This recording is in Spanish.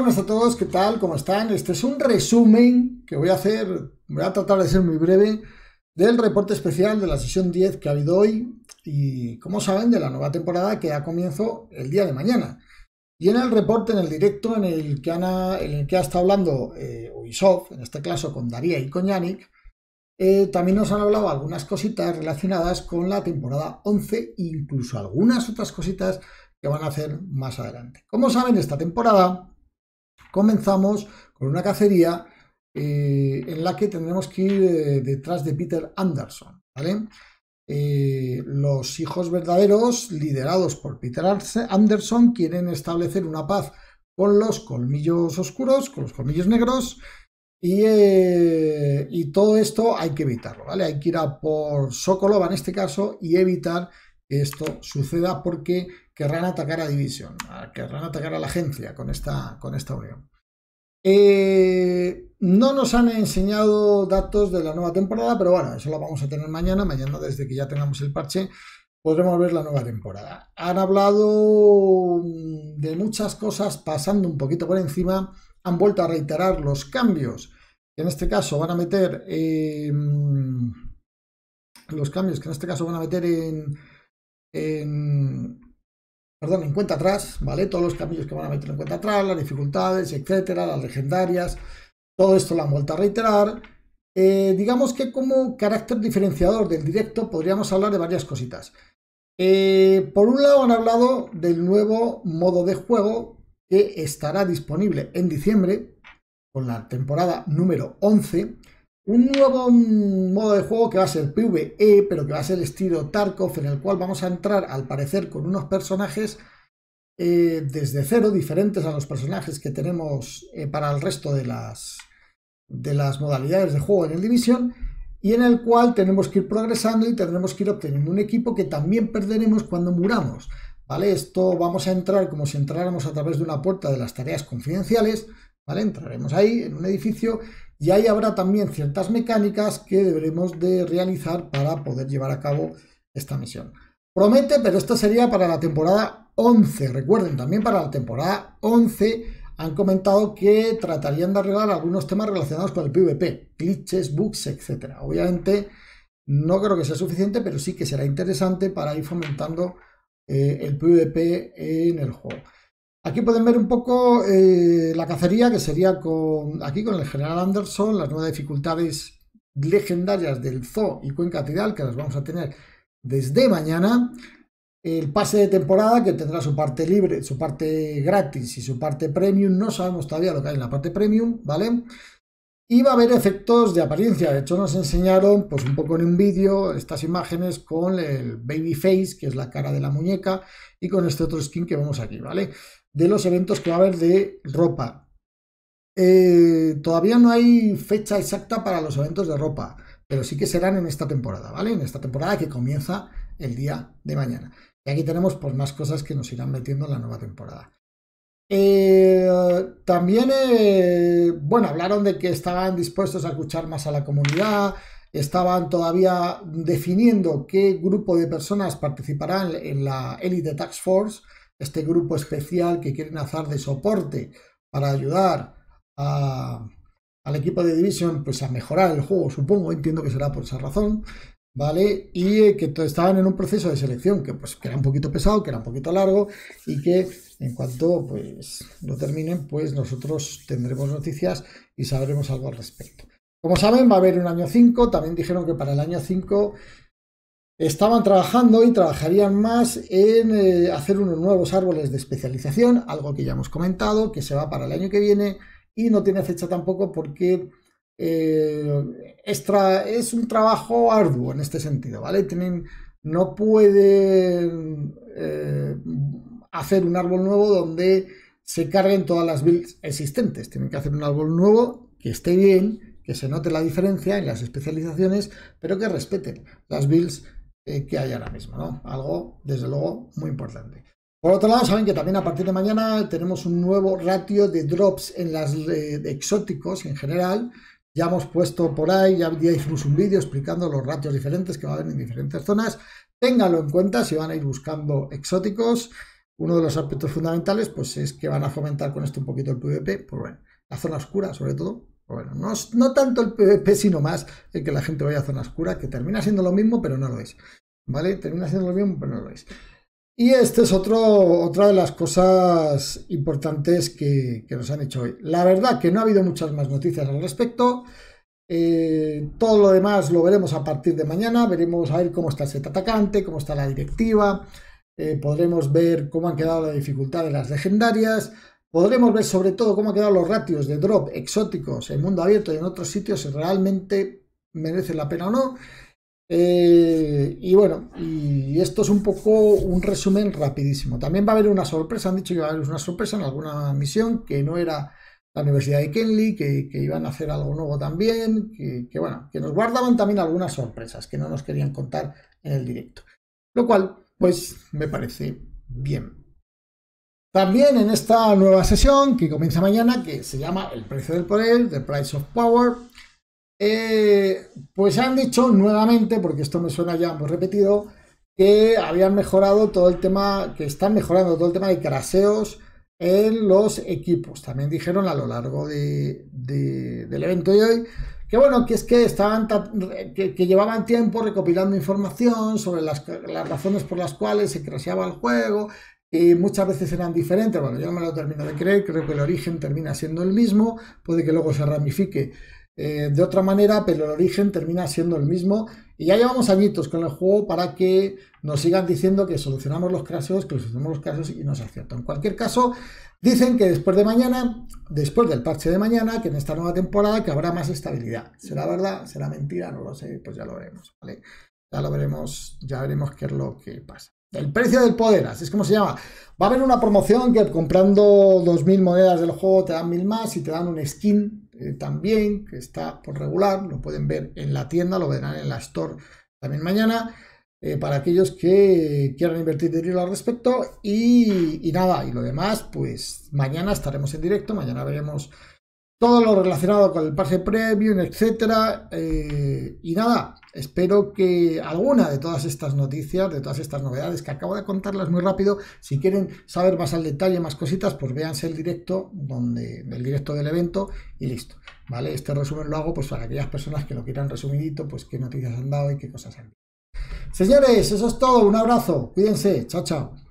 buenas a todos, ¿qué tal? ¿Cómo están? Este es un resumen que voy a hacer, voy a tratar de ser muy breve, del reporte especial de la sesión 10 que ha habido hoy y, como saben, de la nueva temporada que ha comienzo el día de mañana. Y en el reporte, en el directo en el que, en ha estado hablando eh, Ubisoft, en este caso con Daría y con Yannick eh, también nos han hablado algunas cositas relacionadas con la temporada 11, e incluso algunas otras cositas que van a hacer más adelante. Como saben, esta temporada comenzamos con una cacería eh, en la que tendremos que ir eh, detrás de Peter Anderson, ¿vale? Eh, los hijos verdaderos, liderados por Peter Anderson, quieren establecer una paz con los colmillos oscuros, con los colmillos negros, y, todo esto hay que evitarlo, ¿vale? Hay que ir a por Sokolova en este caso y evitar esto suceda porque querrán atacar a división, querrán atacar a la agencia con esta, con esta unión. Eh, no nos han enseñado datos de la nueva temporada, pero bueno, eso lo vamos a tener mañana. Mañana, desde que ya tengamos el parche, podremos ver la nueva temporada. Han hablado mm, de muchas cosas, pasando un poquito por encima, han vuelto a reiterar los cambios. En este caso van a meter los cambios que en este caso van a meter en, en, perdón, en cuenta atrás, ¿vale? Todos los caminos que van a meter en cuenta atrás, las dificultades, etcétera, las legendarias, todo esto lo han vuelto a reiterar. Eh, digamos que como carácter diferenciador del directo podríamos hablar de varias cositas. Eh, por un lado han hablado del nuevo modo de juego que estará disponible en diciembre con la temporada número 11 un nuevo modo de juego que va a ser PvE, pero que va a ser estilo Tarkov, en el cual vamos a entrar, al parecer, con unos personajes eh, desde cero, diferentes a los personajes que tenemos eh, para el resto de las, de las modalidades de juego en el Division, y en el cual tenemos que ir progresando y tendremos que ir obteniendo un equipo que también perderemos cuando muramos. ¿Vale? Esto vamos a entrar como si entráramos a través de una puerta de las tareas confidenciales, ¿vale? Entraremos ahí en un edificio y ahí habrá también ciertas mecánicas que deberemos de realizar para poder llevar a cabo esta misión. Promete, pero esto sería para la temporada 11. Recuerden, también para la temporada 11 han comentado que tratarían de arreglar algunos temas relacionados con el PvP, glitches, bugs, etc. Obviamente no creo que sea suficiente, pero sí que será interesante para ir fomentando eh, el PvP en el juego. Aquí pueden ver un poco eh, la cacería que sería con aquí con el general Anderson, las nuevas dificultades legendarias del Zoo y Cuenca Tidal, que las vamos a tener desde mañana. El pase de temporada que tendrá su parte libre, su parte gratis y su parte premium. No sabemos todavía lo que hay en la parte premium, ¿vale? Y va a haber efectos de apariencia. De hecho, nos enseñaron, pues un poco en un vídeo, estas imágenes con el baby face, que es la cara de la muñeca, y con este otro skin que vemos aquí, ¿vale? de los eventos que de ropa. Eh, todavía no hay fecha exacta para los eventos de ropa, pero sí que serán en esta temporada, ¿vale? En esta temporada que comienza el día de mañana. Y aquí tenemos pues, más cosas que nos irán metiendo en la nueva temporada. Eh, también, eh, bueno, hablaron de que estaban dispuestos a escuchar más a la comunidad, estaban todavía definiendo qué grupo de personas participarán en la Elite Tax Force este grupo especial que quieren hacer de soporte para ayudar a, al equipo de Division pues a mejorar el juego, supongo, entiendo que será por esa razón, ¿vale? Y eh, que estaban en un proceso de selección que, pues, que era un poquito pesado, que era un poquito largo y que en cuanto pues, lo terminen, pues nosotros tendremos noticias y sabremos algo al respecto. Como saben, va a haber un año 5, también dijeron que para el año 5 Estaban trabajando y trabajarían más en eh, hacer unos nuevos árboles de especialización, algo que ya hemos comentado, que se va para el año que viene y no tiene fecha tampoco porque eh, es, un trabajo arduo en este sentido, ¿vale? Tienen, no pueden eh, hacer un árbol nuevo donde se carguen todas las builds existentes, tienen que hacer un árbol nuevo que esté bien, que se note la diferencia en las especializaciones, pero que respeten las builds eh, que hay ahora mismo, ¿no? Algo, desde luego, muy importante. Por otro lado, saben que también a partir de mañana tenemos un nuevo ratio de drops en las eh, exóticos en general. Ya hemos puesto por ahí, ya, hicimos un vídeo explicando los ratios diferentes que va a haber en diferentes zonas. Ténganlo en cuenta si van a ir buscando exóticos. Uno de los aspectos fundamentales pues es que van a fomentar con esto un poquito el PvP, por pues, bueno, la zona oscura sobre todo, bueno, no, tanto el PvP, sino más el que la gente vaya a zona oscura, que termina siendo lo mismo, pero no lo es. ¿Vale? Termina siendo lo mismo, pero no lo es. Y esta es otro, otra de las cosas importantes que, nos han hecho hoy. La verdad que no ha habido muchas más noticias al respecto. Eh, todo lo demás lo veremos a partir de mañana. Veremos a ver cómo está el set atacante, cómo está la directiva. Eh, podremos ver cómo han quedado las dificultades de las legendarias. Podremos ver sobre todo cómo han quedado los ratios de drop exóticos en mundo abierto y en otros sitios si realmente merecen la pena o no. Eh, y bueno, y esto es un poco un resumen rapidísimo. También va a haber una sorpresa, han dicho que va a haber una sorpresa en alguna misión que no era la Universidad de Kenley, que, iban a hacer algo nuevo también, que, bueno, que nos guardaban también algunas sorpresas que no nos querían contar en el directo. Lo cual, pues, me parece bien. También en esta nueva sesión que comienza mañana, que se llama El precio del poder, The Price of Power, eh, pues han dicho nuevamente, porque esto me suena ya muy repetido, que habían mejorado todo el tema, que están mejorando todo el tema de craseos en los equipos. También dijeron a lo largo del evento de hoy que bueno, que es que estaban que, llevaban tiempo recopilando información sobre las, razones por las cuales se craseaba el juego, eh, muchas veces eran diferentes. Bueno, yo no me lo termino de creer, creo que el origen termina siendo el mismo, puede que luego se ramifique eh, de otra manera, pero el origen termina siendo el mismo. Y ya llevamos añitos con el juego para que nos sigan diciendo que solucionamos los casos, que solucionamos los casos y nos acierta. En cualquier caso, dicen que después de mañana, después del parche de mañana, que en esta nueva temporada, que habrá más estabilidad. ¿Será verdad? ¿Será mentira? No lo sé, pues ya lo veremos, ¿vale? Ya lo veremos, ya veremos qué es lo que pasa. El precio del poder, así es como se llama. Va a haber una promoción que comprando 2.000 monedas del juego te dan 1.000 más y te dan un skin eh, también, que está por regular, lo pueden ver en la tienda, lo verán en la store también mañana, eh, para aquellos que quieran invertir dinero al respecto. y nada, y lo demás, pues mañana estaremos en directo, mañana veremos todo lo relacionado con el pase premium, etcétera. Eh, y nada, espero que alguna de todas estas noticias, de todas estas novedades que acabo de contarlas muy rápido, si quieren saber más al detalle, más cositas, pues véanse el directo, donde, directo del evento y listo. ¿Vale? Este resumen lo hago pues para aquellas personas que lo quieran resumidito, pues qué noticias han dado y qué cosas han dicho. Señores, eso es todo. Un abrazo. Cuídense. Chao, chao.